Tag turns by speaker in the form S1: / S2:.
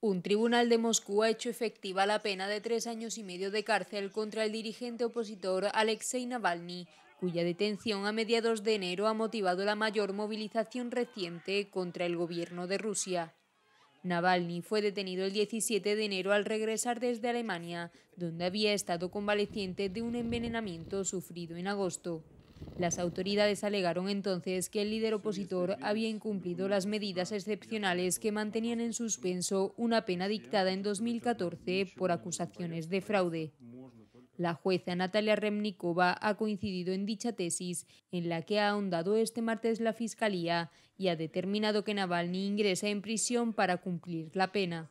S1: Un tribunal de Moscú ha hecho efectiva la pena de tres años y medio de cárcel contra el dirigente opositor Alexei Navalny, cuya detención a mediados de enero ha motivado la mayor movilización reciente contra el gobierno de Rusia. Navalny fue detenido el 17 de enero al regresar desde Alemania, donde había estado convaleciente de un envenenamiento sufrido en agosto. Las autoridades alegaron entonces que el líder opositor había incumplido las medidas excepcionales que mantenían en suspenso una pena dictada en 2014 por acusaciones de fraude. La jueza Natalia Remnikova ha coincidido en dicha tesis, en la que ha ahondado este martes la Fiscalía y ha determinado que Navalny ingresa en prisión para cumplir la pena.